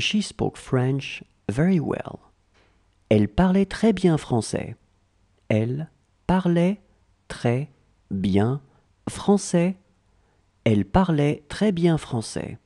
She spoke French very well. Elle parlait très bien français. Elle parlait très bien français. Elle parlait très bien français.